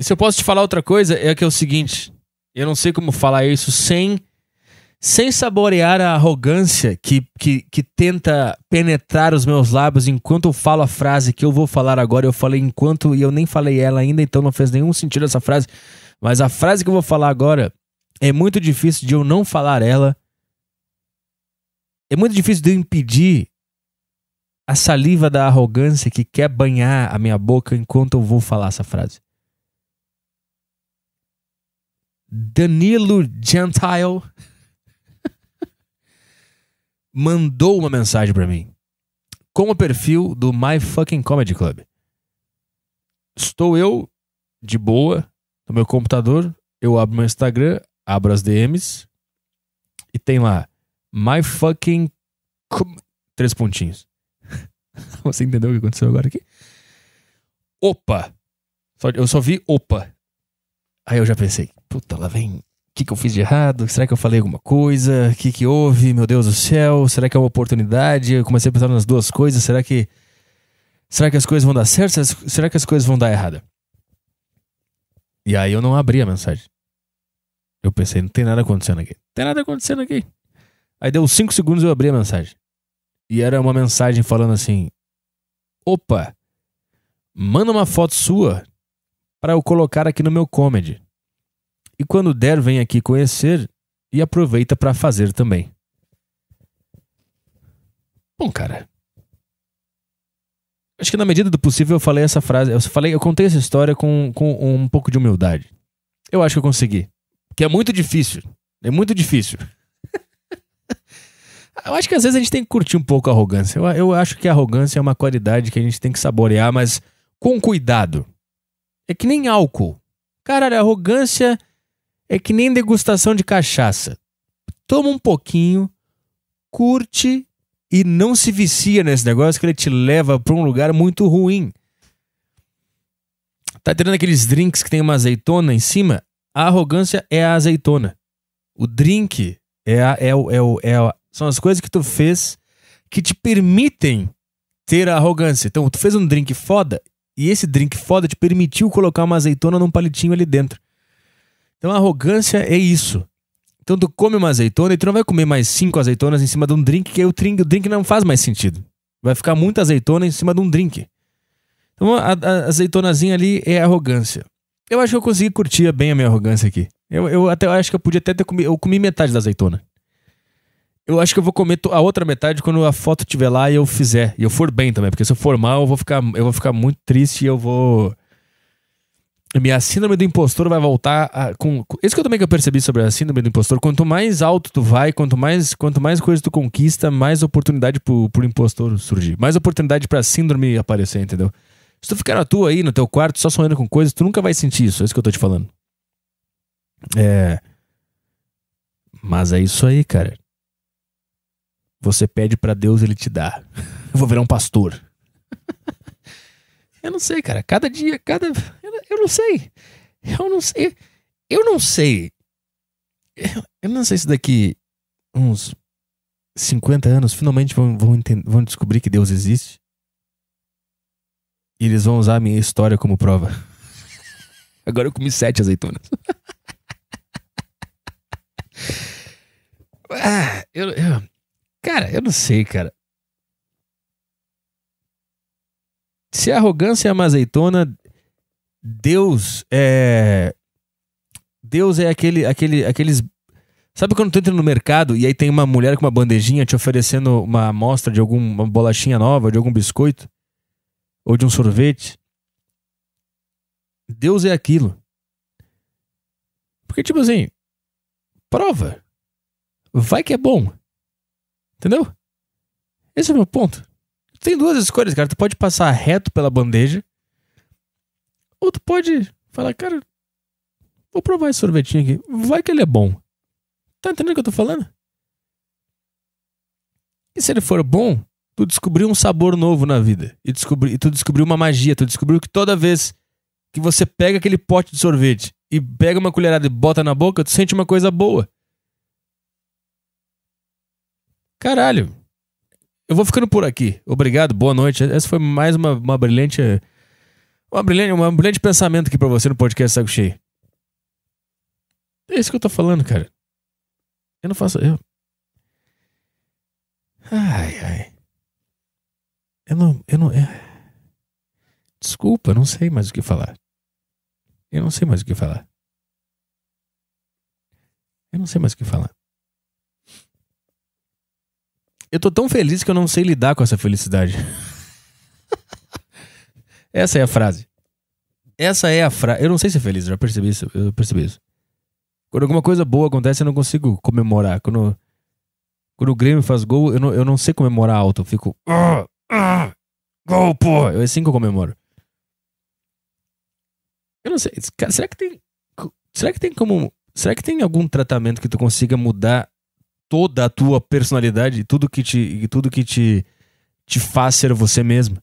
E se eu posso te falar outra coisa, é que é o seguinte: eu não sei como falar isso sem sem saborear a arrogância que, que, que, tenta penetrar os meus lábios enquanto eu falo a frase que eu vou falar agora. Eu falei enquanto e eu nem falei ela ainda, então não fez nenhum sentido essa frase. Mas a frase que eu vou falar agora é muito difícil de eu não falar ela. É muito difícil de eu impedir a saliva da arrogância que quer banhar a minha boca enquanto eu vou falar essa frase. Danilo Gentile mandou uma mensagem para mim com o perfil do My Fucking Comedy Club. Estou eu de boa no meu computador, eu abro meu Instagram, abro as DMs e tem lá My Fucking Com três pontinhos. Você entendeu o que aconteceu agora aqui? Opa. eu só vi opa Aí eu já pensei, puta, lá vem. O que, que eu fiz de errado? Será que eu falei alguma coisa? O que, que houve? Meu Deus do céu, será que é uma oportunidade? Eu comecei a pensar nas duas coisas. Será que. Será que as coisas vão dar certo? Será que as coisas vão dar errada? E aí eu não abri a mensagem. Eu pensei, não tem nada acontecendo aqui. Não tem nada acontecendo aqui. Aí deu cinco segundos e eu abri a mensagem. E era uma mensagem falando assim: Opa, manda uma foto sua para eu colocar aqui no meu comedy. E quando der, vem aqui conhecer e aproveita para fazer também. Bom, cara. Acho que na medida do possível eu falei essa frase, eu falei, eu contei essa história com, com um pouco de humildade. Eu acho que eu consegui. Que é muito difícil. É muito difícil. eu acho que às vezes a gente tem que curtir um pouco a arrogância. Eu, eu acho que a arrogância é uma qualidade que a gente tem que saborear, mas com cuidado. É que nem álcool. Caralho, arrogância é que nem degustação de cachaça. Toma um pouquinho, curte e não se vicia nesse negócio que ele te leva para um lugar muito ruim. Tá tendo aqueles drinks que tem uma azeitona em cima? A arrogância é a azeitona. O drink é a, é, o, é, o, é a, são as coisas que tu fez que te permitem ter a arrogância. Então, tu fez um drink foda, e esse drink foda te permitiu colocar uma azeitona num palitinho ali dentro. Então a arrogância é isso. Então tu come uma azeitona e tu não vai comer mais cinco azeitonas em cima de um drink, que aí o drink, o drink não faz mais sentido. Vai ficar muita azeitona em cima de um drink. Então a, a azeitonazinha ali é arrogância. Eu acho que eu consegui curtir bem a minha arrogância aqui. Eu, eu até eu acho que eu podia até ter comido. Eu comi metade da azeitona. Eu acho que eu vou comer a outra metade quando a foto estiver lá e eu fizer. E eu for bem também, porque se eu for mal, eu vou ficar, eu vou ficar muito triste e eu vou. Minha síndrome do impostor vai voltar a, com, Isso que eu também que eu percebi sobre a síndrome do impostor. Quanto mais alto tu vai, quanto mais, quanto mais coisas tu conquista, mais oportunidade pro, pro impostor surgir. Mais oportunidade pra síndrome aparecer, entendeu? Se tu ficar na tua aí, no teu quarto, só sonhando com coisas, tu nunca vai sentir isso. É isso que eu tô te falando. É. Mas é isso aí, cara. Você pede para Deus, ele te dá. Eu vou virar um pastor. eu não sei, cara. Cada dia, cada. Eu não sei. Eu não sei. Eu não sei. Eu não sei se daqui uns 50 anos finalmente vão, vão, entender, vão descobrir que Deus existe. E eles vão usar a minha história como prova. Agora eu comi sete azeitonas. ah, eu, eu, eu não sei, cara. Se a arrogância é uma azeitona, Deus é. Deus é aquele, aquele, aqueles. Sabe quando tu entra no mercado e aí tem uma mulher com uma bandejinha te oferecendo uma amostra de alguma bolachinha nova, de algum biscoito? Ou de um sorvete? Deus é aquilo. Porque, tipo assim, prova. Vai que é bom. Entendeu? Esse é o meu ponto. Tem duas escolhas, cara. Tu pode passar reto pela bandeja. Ou tu pode falar, cara, vou provar esse sorvetinho aqui. Vai que ele é bom. Tá entendendo o que eu tô falando? E se ele for bom, tu descobriu um sabor novo na vida. E, descobri, e tu descobriu uma magia. Tu descobriu que toda vez que você pega aquele pote de sorvete e pega uma colherada e bota na boca, tu sente uma coisa boa. Caralho. Eu vou ficando por aqui. Obrigado, boa noite. Essa foi mais uma, uma brilhante. Uma brilhante, um brilhante pensamento aqui pra você no podcast Saco Cheio. É isso que eu tô falando, cara. Eu não faço. Eu... Ai, ai. Eu não. Eu não. Eu... É. Desculpa, eu não sei mais o que falar. Eu não sei mais o que falar. Eu não sei mais o que falar. Eu tô tão feliz que eu não sei lidar com essa felicidade. essa é a frase. Essa é a frase. Eu não sei ser é feliz, já percebi isso. Eu percebi isso. Quando alguma coisa boa acontece, eu não consigo comemorar. Quando, quando o Grêmio faz gol, eu não, eu não sei comemorar alto. Eu fico. Ah, ah, gol, porra! É assim que eu comemoro. Eu não sei. será que tem. Será que tem como. Será que tem algum tratamento que tu consiga mudar toda a tua personalidade, tudo que te, tudo que te, te faz ser você mesmo.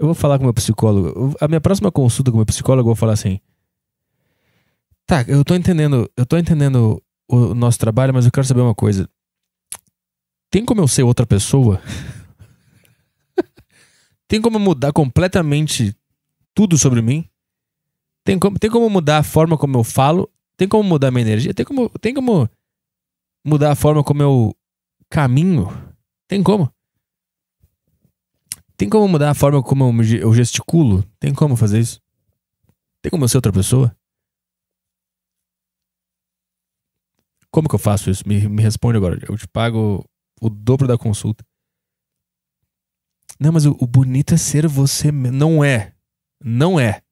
Eu vou falar com meu psicólogo. A minha próxima consulta com meu psicólogo, eu vou falar assim. Tá, eu tô entendendo, eu tô entendendo o nosso trabalho, mas eu quero saber uma coisa. Tem como eu ser outra pessoa? tem como mudar completamente tudo sobre mim? Tem como, tem como mudar a forma como eu falo? Tem como mudar minha energia? Tem como, tem como mudar a forma como eu caminho? Tem como. Tem como mudar a forma como eu gesticulo? Tem como fazer isso? Tem como eu ser outra pessoa? Como que eu faço isso? Me, me responde agora. Eu te pago o dobro da consulta. Não, mas o, o bonito é ser você. Não é. Não é.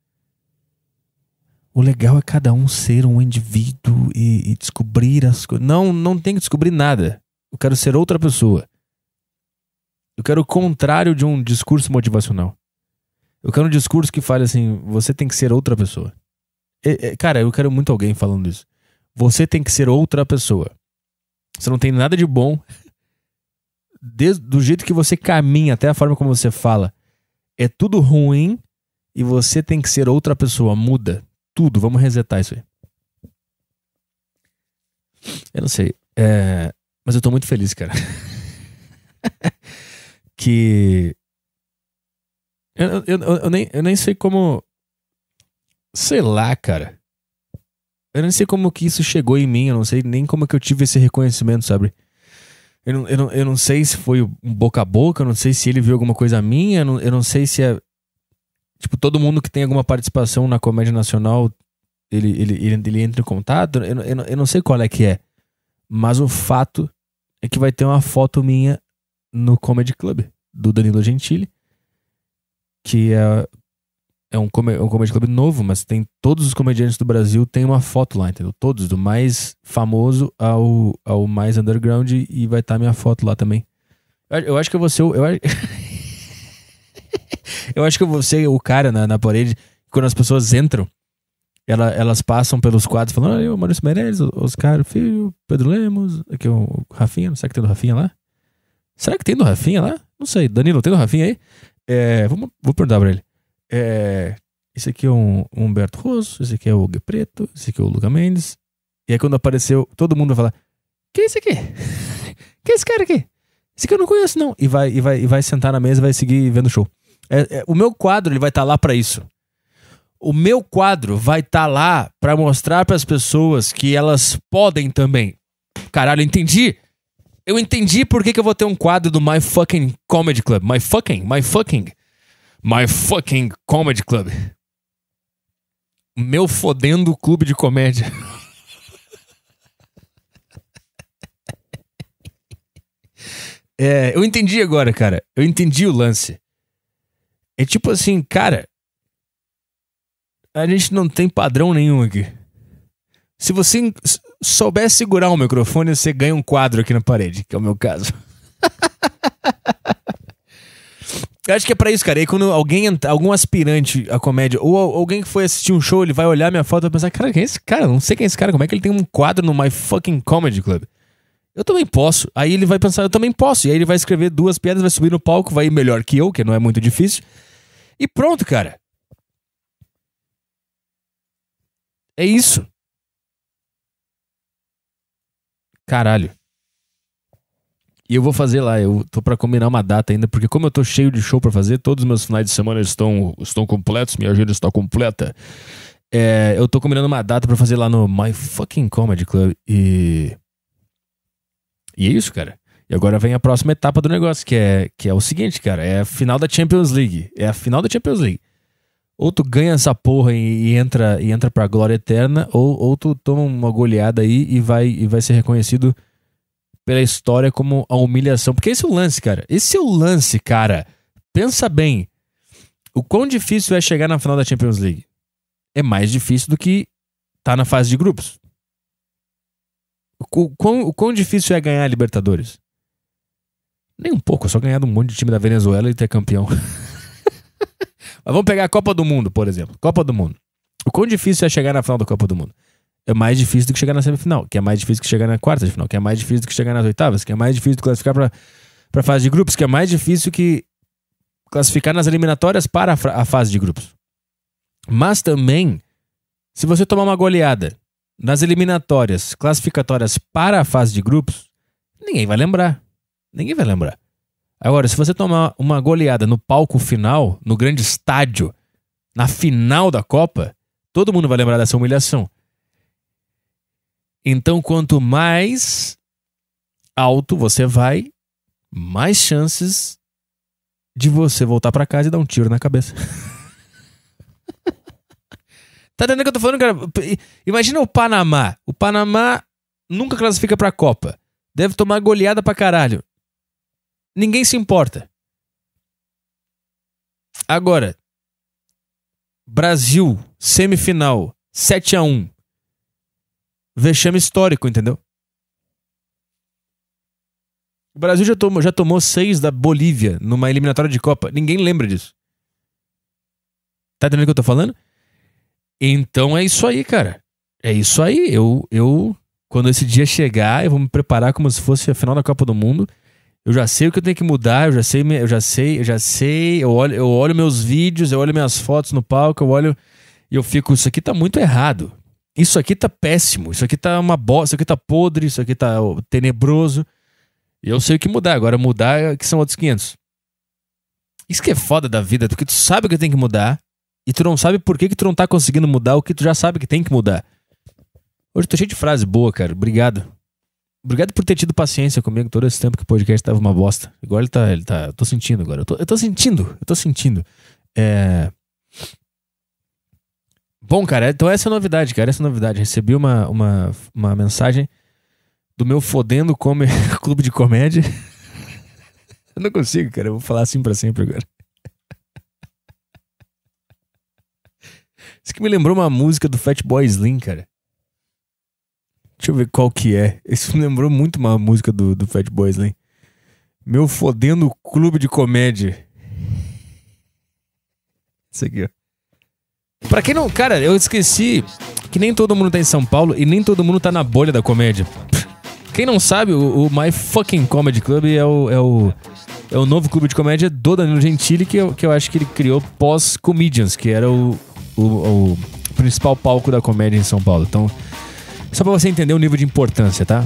O legal é cada um ser um indivíduo e, e descobrir as coisas. Não, não tem que descobrir nada. Eu quero ser outra pessoa. Eu quero o contrário de um discurso motivacional. Eu quero um discurso que fale assim: você tem que ser outra pessoa. E, cara, eu quero muito alguém falando isso. Você tem que ser outra pessoa. Você não tem nada de bom. Desde, do jeito que você caminha até a forma como você fala. É tudo ruim e você tem que ser outra pessoa. Muda tudo. Vamos resetar isso aí. Eu não sei. É... Mas eu tô muito feliz, cara. que. Eu, eu, eu, nem, eu nem sei como. Sei lá, cara. Eu nem sei como que isso chegou em mim. Eu não sei nem como que eu tive esse reconhecimento, sabe? Eu não, eu não, eu não sei se foi um boca a boca. Eu não sei se ele viu alguma coisa minha. Eu não, eu não sei se é Tipo, todo mundo que tem alguma participação na comédia nacional, ele, ele, ele, ele entra em contato? Eu, eu, eu não sei qual é que é. Mas o fato é que vai ter uma foto minha no Comedy Club do Danilo Gentili, que é, é um, é um comedy club novo, mas tem todos os comediantes do Brasil tem uma foto lá, entendeu? Todos, do mais famoso ao, ao mais underground e vai estar tá minha foto lá também. Eu, eu acho que eu vou ser o, eu, eu acho que você, o cara na, na parede, quando as pessoas entram, ela, elas passam pelos quadros falando, ah, eu, Maurício Meirelles, Oscar Filho, Pedro Lemos, aqui o, o Rafinha, será que tem do Rafinha lá? Será que tem do Rafinha lá? Não sei. Danilo, tem do Rafinha aí? É, vamos, vou perguntar pra ele. É, esse aqui é o um, um Humberto Rosso, esse aqui é o Gui Preto, esse aqui é o Luca Mendes. E aí quando apareceu, todo mundo vai falar, que é esse aqui? que é esse cara aqui? Esse aqui eu não conheço não. E vai, e vai, e vai sentar na mesa e vai seguir vendo o show. É, é, o meu quadro ele vai estar tá lá para isso. O meu quadro vai estar tá lá para mostrar para as pessoas que elas podem também. Caralho, eu entendi. Eu entendi por que, que eu vou ter um quadro do My Fucking Comedy Club. My fucking, my fucking. My fucking Comedy Club. Meu fodendo clube de comédia. É, eu entendi agora, cara. Eu entendi o lance. É tipo assim, cara, a gente não tem padrão nenhum aqui. Se você souber segurar o microfone, você ganha um quadro aqui na parede, que é o meu caso. Eu acho que é pra isso, cara. E quando alguém, algum aspirante à comédia, ou alguém que foi assistir um show, ele vai olhar minha foto e vai pensar, cara, quem é esse cara? Não sei quem é esse cara, como é que ele tem um quadro no My Fucking Comedy Club? Eu também posso. Aí ele vai pensar, eu também posso. E aí ele vai escrever duas piadas, vai subir no palco, vai ir melhor que eu, que não é muito difícil. E pronto, cara. É isso. Caralho. E eu vou fazer lá, eu tô para combinar uma data ainda, porque como eu tô cheio de show para fazer, todos os meus finais de semana estão, estão completos, minha agenda está completa. É, eu tô combinando uma data para fazer lá no My Fucking Comedy Club e. E é isso, cara. E agora vem a próxima etapa do negócio, que é, que é o seguinte, cara: é a final da Champions League. É a final da Champions League. Ou tu ganha essa porra e, e entra e entra pra glória eterna, ou, ou tu toma uma goleada aí e vai, e vai ser reconhecido pela história como a humilhação. Porque esse é o lance, cara. Esse é o lance, cara. Pensa bem. O quão difícil é chegar na final da Champions League? É mais difícil do que tá na fase de grupos. O quão, o quão difícil é ganhar a Libertadores? Nem um pouco, é só ganhar um monte de time da Venezuela e ter campeão. Mas vamos pegar a Copa do Mundo, por exemplo. Copa do Mundo. O quão difícil é chegar na final da Copa do Mundo? É mais difícil do que chegar na semifinal, que é mais difícil do que chegar na quarta de final, que é mais difícil do que chegar nas oitavas, que é mais difícil do que classificar para a fase de grupos, que é mais difícil que classificar nas eliminatórias para a, a fase de grupos. Mas também, se você tomar uma goleada nas eliminatórias classificatórias para a fase de grupos, ninguém vai lembrar. Ninguém vai lembrar. Agora, se você tomar uma goleada no palco final, no grande estádio, na final da Copa, todo mundo vai lembrar dessa humilhação. Então, quanto mais alto você vai, mais chances de você voltar para casa e dar um tiro na cabeça. tá entendendo o que eu tô falando, cara? Imagina o Panamá. O Panamá nunca classifica pra Copa. Deve tomar goleada pra caralho. Ninguém se importa. Agora, Brasil, semifinal, 7 a 1 Vexame histórico, entendeu? O Brasil já tomou, já tomou seis da Bolívia numa eliminatória de Copa. Ninguém lembra disso. Tá entendendo o que eu tô falando? Então é isso aí, cara. É isso aí. Eu, eu, quando esse dia chegar, eu vou me preparar como se fosse a final da Copa do Mundo. Eu já sei o que eu tenho que mudar, eu já sei, eu já sei, eu já sei, eu olho, eu olho meus vídeos, eu olho minhas fotos no palco, eu olho e eu fico, isso aqui tá muito errado. Isso aqui tá péssimo, isso aqui tá uma bosta, isso aqui tá podre, isso aqui tá tenebroso. E eu sei o que mudar, agora mudar é que são outros 500. Isso que é foda da vida, porque tu sabe o que tem que mudar e tu não sabe por que, que tu não tá conseguindo mudar o que tu já sabe que tem que mudar. Hoje eu tô cheio de frase boa, cara. Obrigado. Obrigado por ter tido paciência comigo todo esse tempo que o podcast tava uma bosta. Agora ele tá. Ele tá eu tô sentindo agora. Eu tô, eu tô sentindo. Eu tô sentindo. É. Bom, cara, então essa é a novidade, cara. Essa é a novidade. Recebi uma, uma, uma mensagem do meu fodendo come... clube de comédia. eu não consigo, cara. Eu vou falar assim pra sempre agora. Isso que me lembrou uma música do Fatboy Slim, cara. Deixa eu ver qual que é. Esse me lembrou muito uma música do, do Fat Boys, né? Meu fodendo clube de comédia. Isso aqui, ó. Pra quem não. Cara, eu esqueci que nem todo mundo tá em São Paulo e nem todo mundo tá na bolha da comédia. Quem não sabe, o, o My Fucking Comedy Club é o, é o, é o novo clube de comédia do Danilo Gentili, que eu, que eu acho que ele criou pós-Comedians, que era o, o, o principal palco da comédia em São Paulo. Então, só para você entender o nível de importância, tá?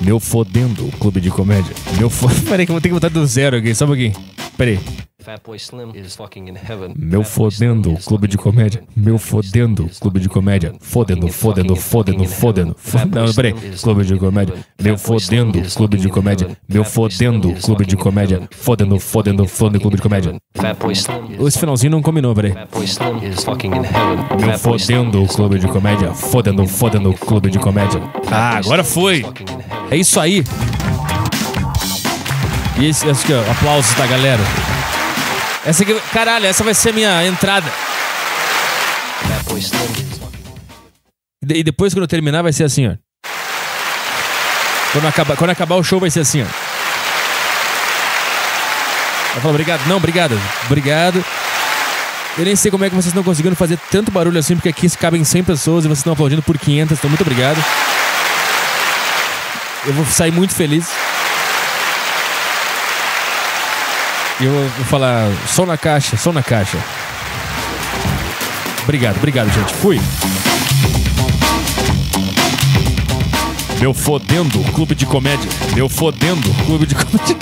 Meu fodendo clube de comédia. Meu fodendo. Peraí que eu vou ter que botar do zero aqui, só um pouquinho. Peraí. Meu fodendo clube de comédia. Meu fodendo clube de comédia. Fodendo, fodendo, fodendo, fodendo. Não, peraí. Clube de comédia. Meu fodendo clube de comédia. Meu fodendo clube de comédia. Fodendo, fodendo, fodendo clube de comédia. Esse finalzinho não combinou, peraí. Meu fodendo clube de comédia. Fodendo, fodendo clube de comédia. Ah, agora foi. É isso aí. E esse, acho que aplausos da galera. Essa aqui, caralho, essa vai ser a minha entrada. E depois, quando eu terminar, vai ser assim, ó. Quando acabar, quando acabar o show, vai ser assim, ó. Vai falar, obrigado. Não, obrigado. Obrigado. Eu nem sei como é que vocês estão conseguindo fazer tanto barulho assim, porque aqui cabem 100 pessoas e vocês estão aplaudindo por 500. Então, muito obrigado. Eu vou sair muito feliz. E eu vou falar som na caixa, som na caixa. Obrigado, obrigado, gente. Fui. Meu fodendo clube de comédia. Meu fodendo clube de comédia.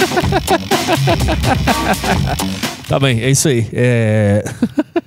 tá bem, é isso aí. É.